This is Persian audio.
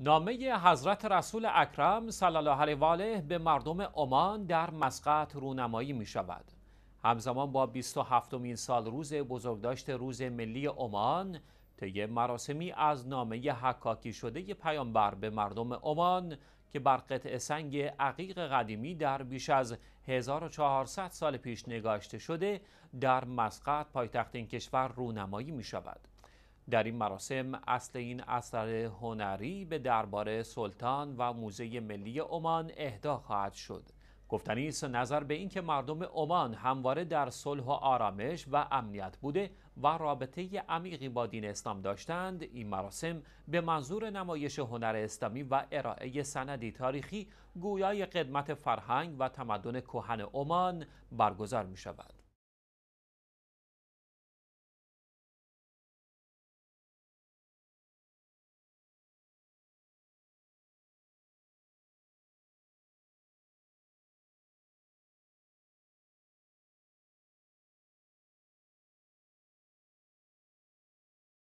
نامه حضرت رسول اکرم صلی الله علیه و آله به مردم عمان در مسقط رونمایی می شود. همزمان با 27 مین سال روز بزرگداشت روز ملی عمان طی مراسمی از نامه حکاکی شده پیامبر به مردم عمان که بر قطع سنگ عقیق قدیمی در بیش از 1400 سال پیش نگاشته شده در مسقط پایتخت این کشور رونمایی می شود. در این مراسم اصل این اثر هنری به درباره سلطان و موزه ملی عمان اهدا خواهد شد گفتنی است نظر به اینکه مردم عمان همواره در صلح و آرامش و امنیت بوده و رابطه عمیقی با دین اسلام داشتند این مراسم به منظور نمایش هنر اسلامی و ارائه سندی تاریخی گویای قدمت فرهنگ و تمدن کهن عمان برگزار می شود